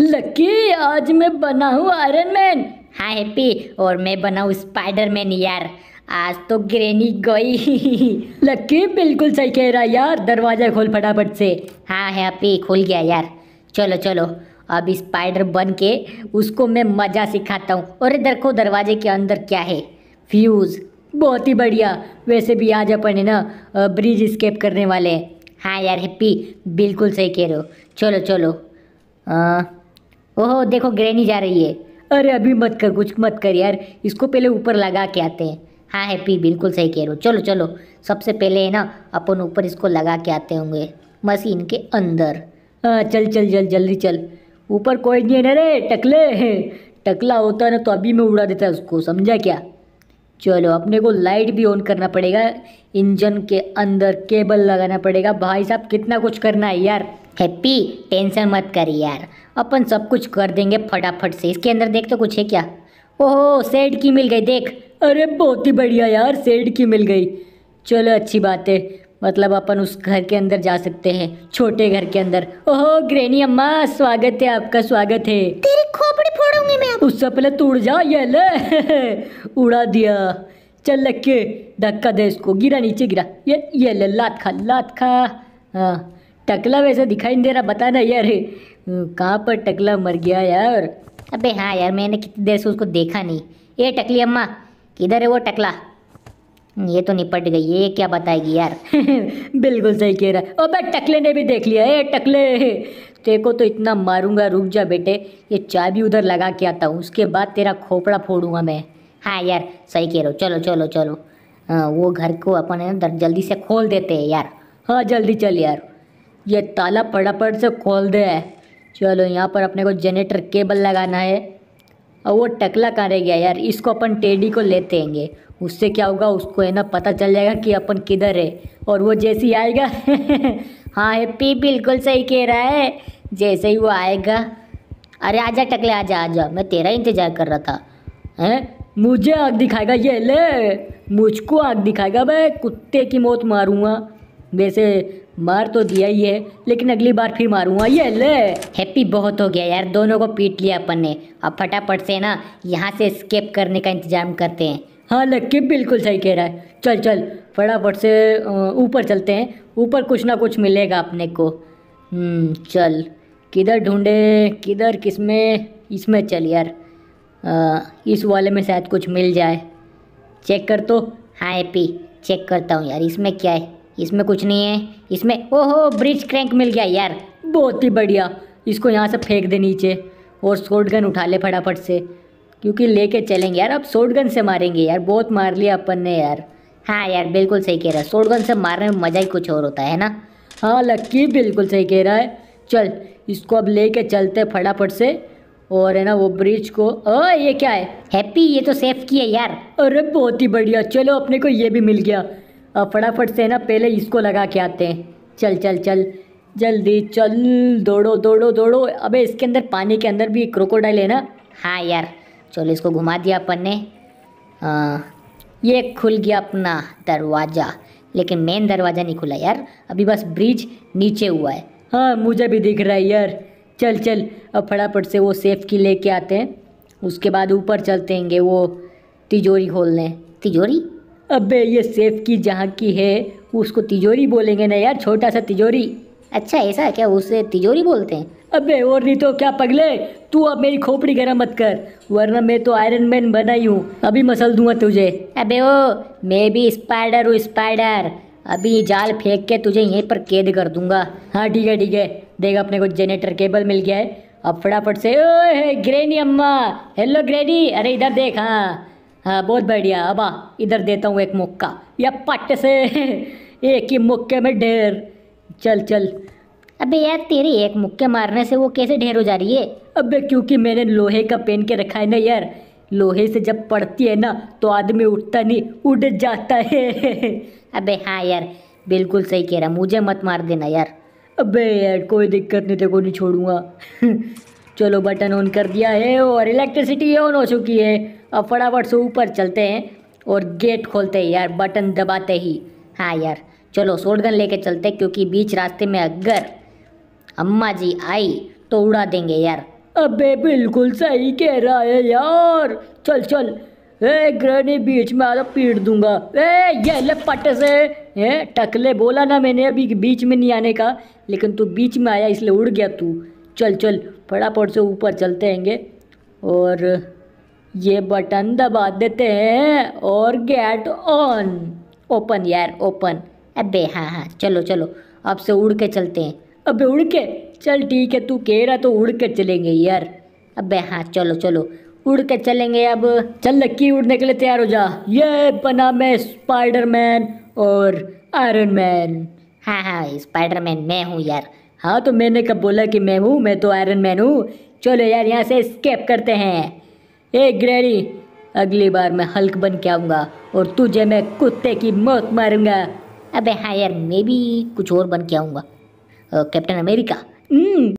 Lucky आज मैं बना हूँ आयरन मैन हाँ हैप्पी और मैं बना हूँ स्पाइडर मैन यार आज तो ग्रेनी गई लकी बिल्कुल सही कह रहा यार दरवाजा खोल फटाफट से हाँ हैप्पी खुल गया यार चलो चलो अब स्पाइडर बन के उसको मैं मज़ा सिखाता हूँ और देखो दरवाजे के अंदर क्या है फ्यूज़ बहुत ही बढ़िया वैसे भी आज अपन है ना ब्रिज स्केप करने वाले हैं हाँ यार हैप्पी बिल्कुल सही कह रहे हो चलो चलो आ, ओहो देखो ग्रैनी जा रही है अरे अभी मत कर कुछ मत कर यार इसको पहले ऊपर लगा के आते हैं हाँ हैप्पी बिल्कुल सही कह रहे हो चलो चलो सबसे पहले है ना अपन ऊपर इसको लगा के आते होंगे मशीन के अंदर हाँ चल चल चल जल्दी चल ऊपर कोई नहीं है ना रे टकले टकला होता ना तो अभी मैं उड़ा देता उसको समझा क्या चलो अपने को लाइट भी ऑन करना पड़ेगा इंजन के अंदर केबल लगाना पड़ेगा भाई साहब कितना कुछ करना है यार हैप्पी टेंशन मत करिए यार अपन सब कुछ कर देंगे फटाफट से इसके अंदर देख तो कुछ है क्या ओह सेड की मिल गई देख अरे बहुत ही बढ़िया यार सेड की मिल गई चलो अच्छी बात है मतलब अपन उस घर के अंदर जा सकते हैं छोटे घर के अंदर ओहो ग्रेनी अम्मा स्वागत है आपका स्वागत है तेरी खोपड़ी फोड़ूंगी मैं उससे पहले तोड़ जा ये ले उड़ा दिया चल लग के धक्का दे इसको गिरा नीचे गिरा ये ये ले लात खा लात खा हाँ टकला वैसा दिखाई नहीं दे रहा बताना यार कहाँ पर टकला मर गया यार अबे हाँ यार मैंने कितनी देर से उसको देखा नहीं ये टकली अम्मा किधर है वो टकला ये तो निपट गई ये क्या बताएगी यार बिल्कुल सही कह रहा अबे टकले ने भी देख लिया ए टकले तेरे को तो इतना मारूंगा रुक जा बेटे ये चाय भी उधर लगा के आता हूँ उसके बाद तेरा खोपड़ा फोड़ूंगा मैं हाँ यार सही कह रहा हूँ चलो चलो चलो आ, हाँ, वो घर को अपन जल्दी से खोल देते हैं यार हाँ जल्दी चल यार ये ताला फटाफट से खोल दे चलो यहाँ पर अपने को जनरेटर केबल लगाना है और वो टकला कहाँ रह गया यार इसको अपन टेडी को लेते हैंगे उससे क्या होगा उसको है ना पता चल जाएगा कि अपन किधर है और वो जैसे ही आएगा हाँ हैप्पी बिल्कुल सही कह रहा है जैसे ही वो आएगा अरे आजा टकले आजा आजा मैं तेरा इंतजार कर रहा था हैं मुझे आग दिखाएगा ये ले मुझको आग दिखाएगा भाई कुत्ते की मौत मारूँगा वैसे मार तो दिया ही है लेकिन अगली बार फिर मारूंगा ये ले हैप्पी बहुत हो गया यार दोनों को पीट लिया अपन ने अब फटाफट से ना यहाँ से स्केप करने का इंतजाम करते हैं हाँ लक्की बिल्कुल सही कह रहा है चल चल फटाफट से ऊपर चलते हैं ऊपर कुछ ना कुछ मिलेगा अपने को हम्म, चल किधर ढूंढे किधर किस में इसमें चल यार आ, इस वाले में शायद कुछ मिल जाए चेक कर तो हाँ हैप्पी चेक करता हूँ यार इसमें क्या है इसमें कुछ नहीं है इसमें ओहो ब्रिज क्रैंक मिल गया यार बहुत ही बढ़िया इसको यहाँ से फेंक दे नीचे और शॉर्ट गन उठा ले फटाफट से क्योंकि लेके चलेंगे यार अब शॉर्ट गन से मारेंगे यार बहुत मार लिया अपन ने यार हाँ यार बिल्कुल सही कह रहा है शॉर्ट गन से मारने में मज़ा ही कुछ और होता है ना हाँ लक्की बिल्कुल सही कह रहा है चल इसको अब कर चलते फटाफट से और है ना वो ब्रिज को ओ ये क्या है हैप्पी ये तो सेफ की है यार अरे बहुत ही बढ़िया चलो अपने को ये भी मिल गया अब फटाफट से ना पहले इसको लगा के आते हैं चल चल चल जल्दी चल दौड़ो दौड़ो दौड़ो अबे इसके अंदर पानी के अंदर भी क्रोकोडाइल है ना हाँ यार चलो इसको घुमा दिया अपन ने ये खुल गया अपना दरवाज़ा लेकिन मेन दरवाज़ा नहीं खुला यार अभी बस ब्रिज नीचे हुआ है हाँ मुझे भी दिख रहा है यार चल चल अब फटाफट से वो सेफ की लेके आते हैं उसके बाद ऊपर चलते हैंगे वो तिजोरी खोलने तिजोरी अबे ये सेफ की जहाँ की है उसको तिजोरी बोलेंगे ना यार छोटा सा तिजोरी अच्छा ऐसा क्या उसे तिजोरी बोलते हैं अबे और नहीं तो क्या पगले तू अब मेरी खोपड़ी गरम मत कर वरना मैं तो आयरन मैन बना ही हूँ अभी मसल दूंगा तुझे अबे ओ मैं भी स्पाइडर हूँ स्पाइडर अभी जाल फेंक के तुझे यहीं पर कैद कर दूंगा हाँ ठीक है ठीक है देख अपने को जनरेटर केबल मिल गया है अब फटाफट से ओ ग्रेनी अम्मा हेलो ग्रेनी अरे इधर देख हाँ हाँ बहुत बढ़िया अब आ इधर देता हूँ एक मुक्का या पट से एक ही मुक्के में ढेर चल चल अबे यार तेरी एक मुक्के मारने से वो कैसे ढेर हो जा रही है अबे क्योंकि मैंने लोहे का पहन के रखा है ना यार लोहे से जब पड़ती है ना तो आदमी उठता नहीं उड़ जाता है अबे हाँ यार बिल्कुल सही कह रहा मुझे मत मार देना यार अबे यार कोई दिक्कत नहीं तेरे को नहीं छोड़ूंगा चलो बटन ऑन कर दिया है और इलेक्ट्रिसिटी ऑन हो चुकी है अब फटाफट से ऊपर चलते हैं और गेट खोलते हैं यार बटन दबाते ही हाँ यार चलो शोटगन लेके चलते क्योंकि बीच रास्ते में अगर अम्मा जी आई तो उड़ा देंगे यार अबे बिल्कुल सही कह रहा है यार चल चल ए ग्रहणी बीच में आ पीट दूंगा ए ये ले पट से ए टकले बोला ना मैंने अभी बीच में नहीं आने का लेकिन तू बीच में आया इसलिए उड़ गया तू चल चल फटाफट से ऊपर चलते हैंगे और ये बटन दबा देते हैं और गेट ऑन ओपन यार ओपन अबे हाँ हाँ चलो चलो अब से उड़ के चलते हैं अबे उड़ के चल ठीक है तू कह रहा तो उड़ के चलेंगे यार अबे हाँ चलो चलो उड़ के चलेंगे अब चल लक्की उड़ने के लिए तैयार हो जा ये बना मैं स्पाइडरमैन और आयरन मैन हाँ हाँ स्पाइडर मैन मैं हूँ यार हाँ तो मैंने कब बोला कि मैं हूँ मैं तो आयरन मैन हूँ चलो यार यहाँ से स्केप करते हैं ए ग्रेरी अगली बार मैं हल्क बन के आऊँगा और तुझे मैं कुत्ते की मौत मारूंगा अबे हाँ यार मैं भी कुछ और बन के आऊँगा कैप्टन हम्म। अमेरिका